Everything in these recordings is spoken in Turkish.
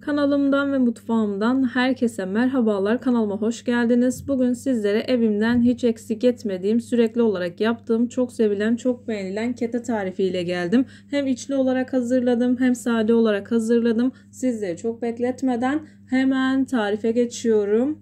Kanalımdan ve mutfağımdan herkese merhabalar. Kanalıma hoş geldiniz. Bugün sizlere evimden hiç eksik etmediğim, sürekli olarak yaptığım, çok sevilen, çok beğenilen kete tarifiyle geldim. Hem içli olarak hazırladım, hem sade olarak hazırladım. Sizleri çok bekletmeden hemen tarife geçiyorum.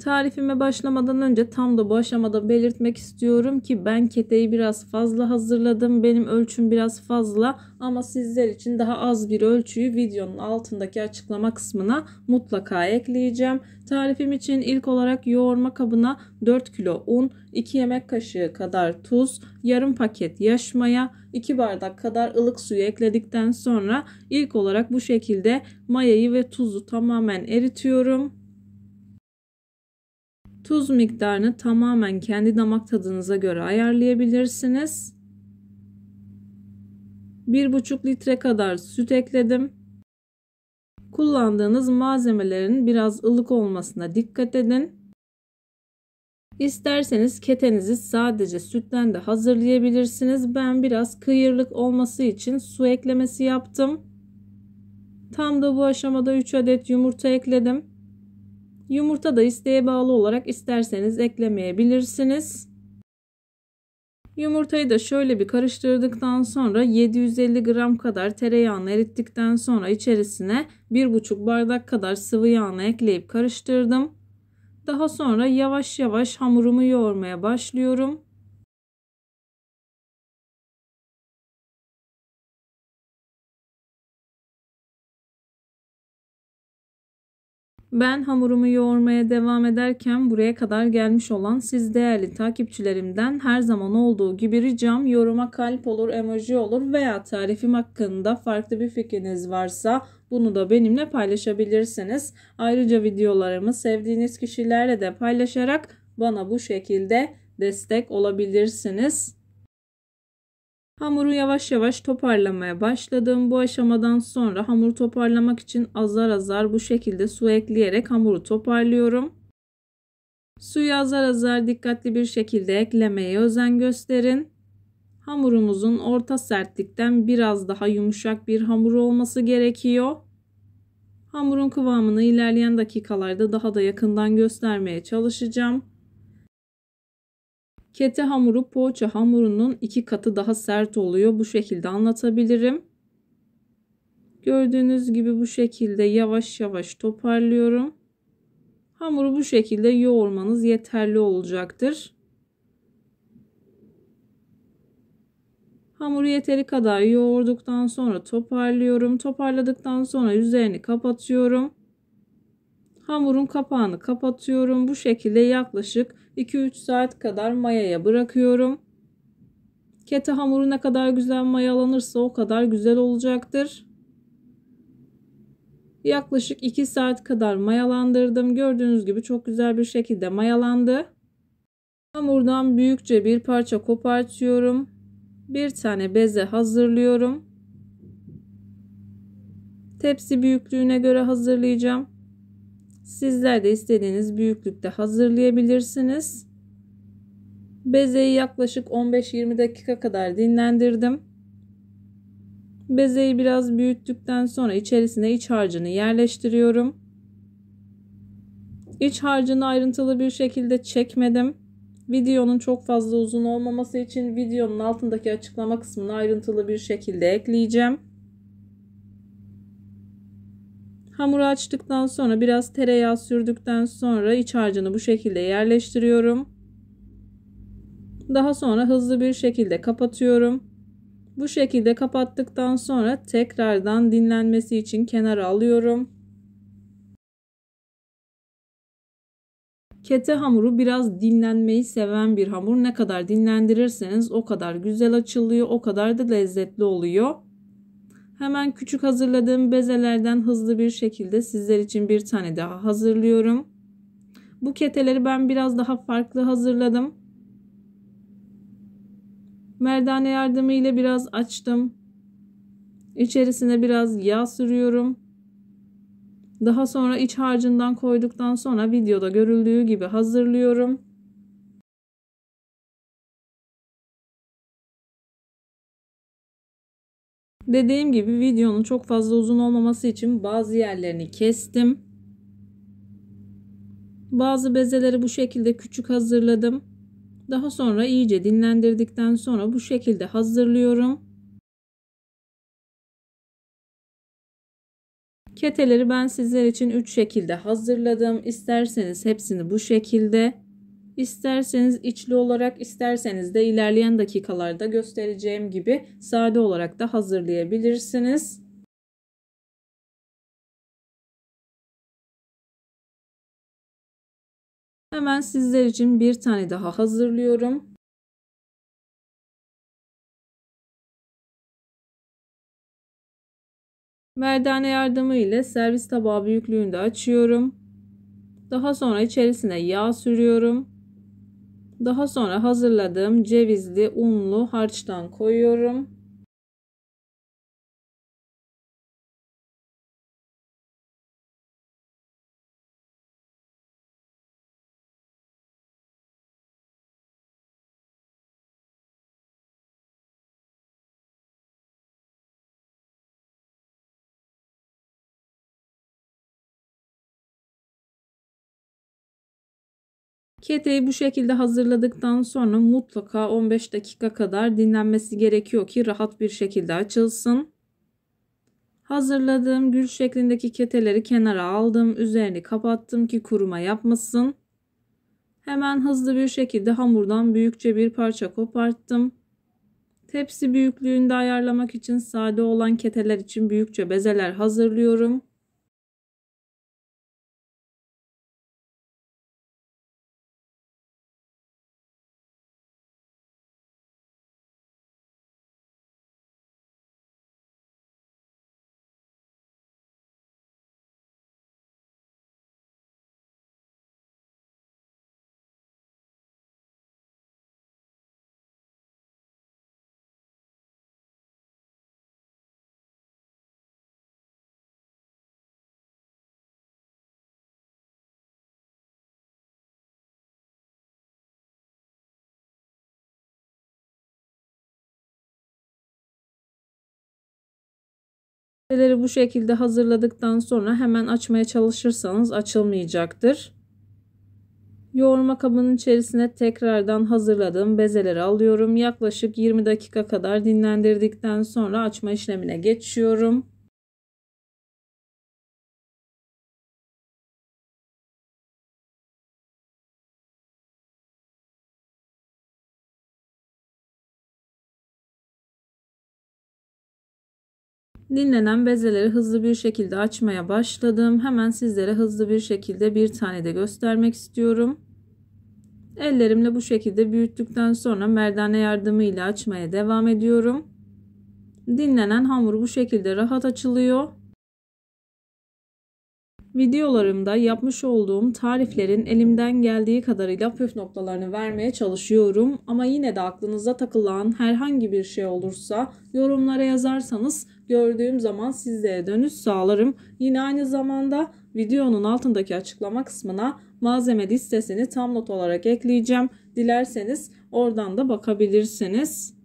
Tarifime başlamadan önce tam da bu aşamada belirtmek istiyorum ki ben keteyi biraz fazla hazırladım. Benim ölçüm biraz fazla ama sizler için daha az bir ölçüyü videonun altındaki açıklama kısmına mutlaka ekleyeceğim. Tarifim için ilk olarak yoğurma kabına 4 kilo un, 2 yemek kaşığı kadar tuz, yarım paket yaş maya, 2 bardak kadar ılık suyu ekledikten sonra ilk olarak bu şekilde mayayı ve tuzu tamamen eritiyorum. Tuz miktarını tamamen kendi damak tadınıza göre ayarlayabilirsiniz. 1,5 litre kadar süt ekledim. Kullandığınız malzemelerin biraz ılık olmasına dikkat edin. İsterseniz ketenizi sadece sütten de hazırlayabilirsiniz. Ben biraz kıyırlık olması için su eklemesi yaptım. Tam da bu aşamada 3 adet yumurta ekledim. Yumurta da isteğe bağlı olarak isterseniz eklemeyebilirsiniz. Yumurtayı da şöyle bir karıştırdıktan sonra 750 gram kadar tereyağını erittikten sonra içerisine 1,5 bardak kadar sıvı yağını ekleyip karıştırdım. Daha sonra yavaş yavaş hamurumu yoğurmaya başlıyorum. Ben hamurumu yoğurmaya devam ederken buraya kadar gelmiş olan siz değerli takipçilerimden her zaman olduğu gibi ricam yoruma kalp olur, emoji olur veya tarifim hakkında farklı bir fikriniz varsa bunu da benimle paylaşabilirsiniz. Ayrıca videolarımı sevdiğiniz kişilerle de paylaşarak bana bu şekilde destek olabilirsiniz. Hamuru yavaş yavaş toparlamaya başladım. Bu aşamadan sonra hamuru toparlamak için azar azar bu şekilde su ekleyerek hamuru toparlıyorum. Suyu azar azar dikkatli bir şekilde eklemeye özen gösterin. Hamurumuzun orta sertlikten biraz daha yumuşak bir hamur olması gerekiyor. Hamurun kıvamını ilerleyen dakikalarda daha da yakından göstermeye çalışacağım. Kete hamuru poğaça hamurunun iki katı daha sert oluyor. Bu şekilde anlatabilirim. Gördüğünüz gibi bu şekilde yavaş yavaş toparlıyorum. Hamuru bu şekilde yoğurmanız yeterli olacaktır. Hamuru yeteri kadar yoğurduktan sonra toparlıyorum. Toparladıktan sonra üzerini kapatıyorum. Hamurun kapağını kapatıyorum. Bu şekilde yaklaşık 2-3 saat kadar mayaya bırakıyorum. Kete hamuru ne kadar güzel mayalanırsa o kadar güzel olacaktır. Yaklaşık 2 saat kadar mayalandırdım. Gördüğünüz gibi çok güzel bir şekilde mayalandı. Hamurdan büyükçe bir parça kopartıyorum. Bir tane beze hazırlıyorum. Tepsi büyüklüğüne göre hazırlayacağım. Sizler de istediğiniz büyüklükte hazırlayabilirsiniz. Bezeyi yaklaşık 15-20 dakika kadar dinlendirdim. Bezeyi biraz büyüttükten sonra içerisine iç harcını yerleştiriyorum. İç harcını ayrıntılı bir şekilde çekmedim. Videonun çok fazla uzun olmaması için videonun altındaki açıklama kısmını ayrıntılı bir şekilde ekleyeceğim. Hamuru açtıktan sonra biraz tereyağı sürdükten sonra iç harcını bu şekilde yerleştiriyorum. Daha sonra hızlı bir şekilde kapatıyorum. Bu şekilde kapattıktan sonra tekrardan dinlenmesi için kenara alıyorum. Kete hamuru biraz dinlenmeyi seven bir hamur. Ne kadar dinlendirirseniz o kadar güzel açılıyor, o kadar da lezzetli oluyor. Hemen küçük hazırladığım bezelerden hızlı bir şekilde sizler için bir tane daha hazırlıyorum. Bu keteleri ben biraz daha farklı hazırladım. Merdane yardımıyla biraz açtım. İçerisine biraz yağ sürüyorum. Daha sonra iç harcından koyduktan sonra videoda görüldüğü gibi hazırlıyorum. Dediğim gibi videonun çok fazla uzun olmaması için bazı yerlerini kestim. Bazı bezeleri bu şekilde küçük hazırladım. Daha sonra iyice dinlendirdikten sonra bu şekilde hazırlıyorum. Keteleri ben sizler için 3 şekilde hazırladım. İsterseniz hepsini bu şekilde İsterseniz içli olarak isterseniz de ilerleyen dakikalarda göstereceğim gibi sade olarak da hazırlayabilirsiniz. Hemen sizler için bir tane daha hazırlıyorum. Merdane yardımı ile servis tabağı büyüklüğünde açıyorum. Daha sonra içerisine yağ sürüyorum. Daha sonra hazırladığım cevizli unlu harçtan koyuyorum. Keteyi bu şekilde hazırladıktan sonra mutlaka 15 dakika kadar dinlenmesi gerekiyor ki rahat bir şekilde açılsın. Hazırladığım gül şeklindeki keteleri kenara aldım. Üzerini kapattım ki kuruma yapmasın. Hemen hızlı bir şekilde hamurdan büyükçe bir parça koparttım. Tepsi büyüklüğünde ayarlamak için sade olan keteler için büyükçe bezeler hazırlıyorum. Köfteleri bu şekilde hazırladıktan sonra hemen açmaya çalışırsanız açılmayacaktır. Yoğurma kabının içerisine tekrardan hazırladığım bezeleri alıyorum. Yaklaşık 20 dakika kadar dinlendirdikten sonra açma işlemine geçiyorum. Dinlenen bezeleri hızlı bir şekilde açmaya başladım. Hemen sizlere hızlı bir şekilde bir tane de göstermek istiyorum. Ellerimle bu şekilde büyüttükten sonra merdane yardımıyla açmaya devam ediyorum. Dinlenen hamur bu şekilde rahat açılıyor. Videolarımda yapmış olduğum tariflerin elimden geldiği kadarıyla püf noktalarını vermeye çalışıyorum ama yine de aklınıza takılan herhangi bir şey olursa yorumlara yazarsanız gördüğüm zaman sizlere dönüş sağlarım. Yine aynı zamanda videonun altındaki açıklama kısmına malzeme listesini tam not olarak ekleyeceğim. Dilerseniz oradan da bakabilirsiniz.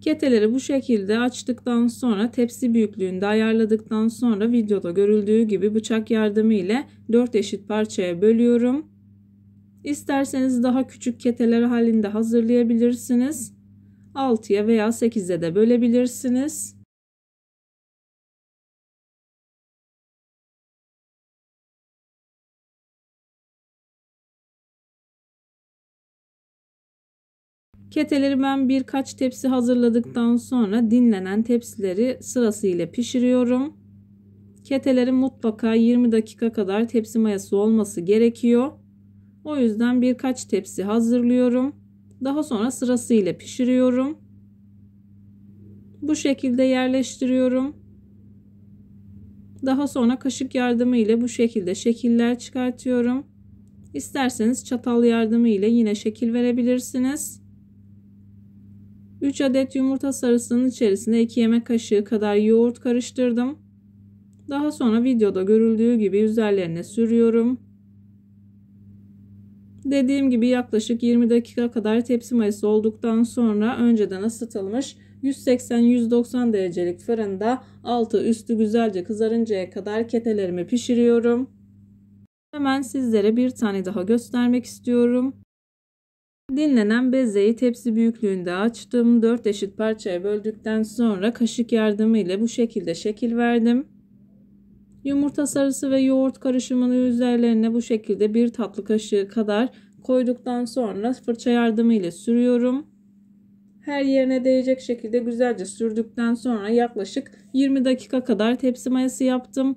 Keteleri bu şekilde açtıktan sonra tepsi büyüklüğünde ayarladıktan sonra videoda görüldüğü gibi bıçak yardımı ile 4 eşit parçaya bölüyorum. İsterseniz daha küçük keteler halinde hazırlayabilirsiniz. 6'ya veya 8'e de bölebilirsiniz. Keteleri ben birkaç tepsi hazırladıktan sonra dinlenen tepsileri sırasıyla pişiriyorum. Ketelerin mutlaka 20 dakika kadar tepsi mayası olması gerekiyor. O yüzden birkaç tepsi hazırlıyorum. Daha sonra sırasıyla pişiriyorum. Bu şekilde yerleştiriyorum. Daha sonra kaşık yardımı ile bu şekilde şekiller çıkartıyorum. İsterseniz çatal yardımı ile yine şekil verebilirsiniz. 3 adet yumurta sarısının içerisine 2 yemek kaşığı kadar yoğurt karıştırdım. Daha sonra videoda görüldüğü gibi üzerlerine sürüyorum. Dediğim gibi yaklaşık 20 dakika kadar tepsi mayası olduktan sonra önceden ısıtılmış 180-190 derecelik fırında altı üstü güzelce kızarıncaya kadar ketelerimi pişiriyorum. Hemen sizlere bir tane daha göstermek istiyorum. Dinlenen bezeyi tepsi büyüklüğünde açtım. 4 eşit parçaya böldükten sonra kaşık yardımıyla bu şekilde şekil verdim. Yumurta sarısı ve yoğurt karışımını üzerlerine bu şekilde bir tatlı kaşığı kadar koyduktan sonra fırça yardımıyla sürüyorum. Her yerine değecek şekilde güzelce sürdükten sonra yaklaşık 20 dakika kadar tepsi mayası yaptım.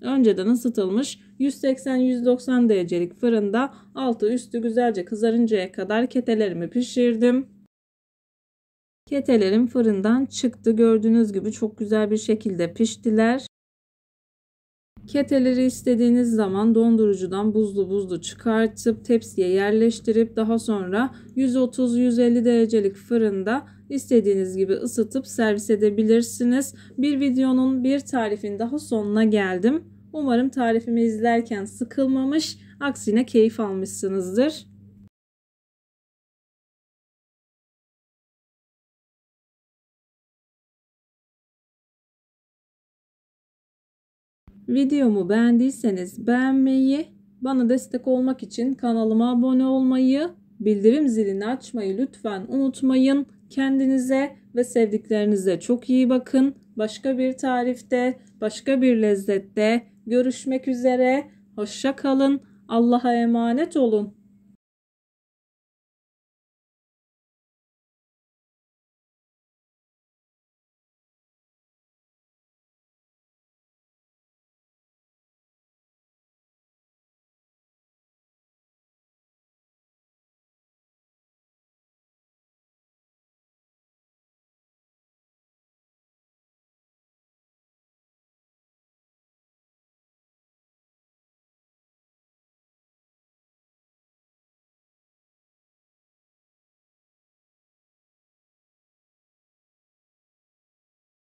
Önceden ısıtılmış 180-190 derecelik fırında altı üstü güzelce kızarıncaya kadar ketelerimi pişirdim. Ketelerim fırından çıktı. Gördüğünüz gibi çok güzel bir şekilde piştiler. Keteleri istediğiniz zaman dondurucudan buzlu buzlu çıkartıp tepsiye yerleştirip daha sonra 130-150 derecelik fırında istediğiniz gibi ısıtıp servis edebilirsiniz. Bir videonun bir tarifin daha sonuna geldim. Umarım tarifimi izlerken sıkılmamış, aksine keyif almışsınızdır. Videomu beğendiyseniz beğenmeyi, bana destek olmak için kanalıma abone olmayı, bildirim zilini açmayı lütfen unutmayın. Kendinize ve sevdiklerinize çok iyi bakın. Başka bir tarifte, başka bir lezzette görüşmek üzere. Hoşça kalın. Allah'a emanet olun.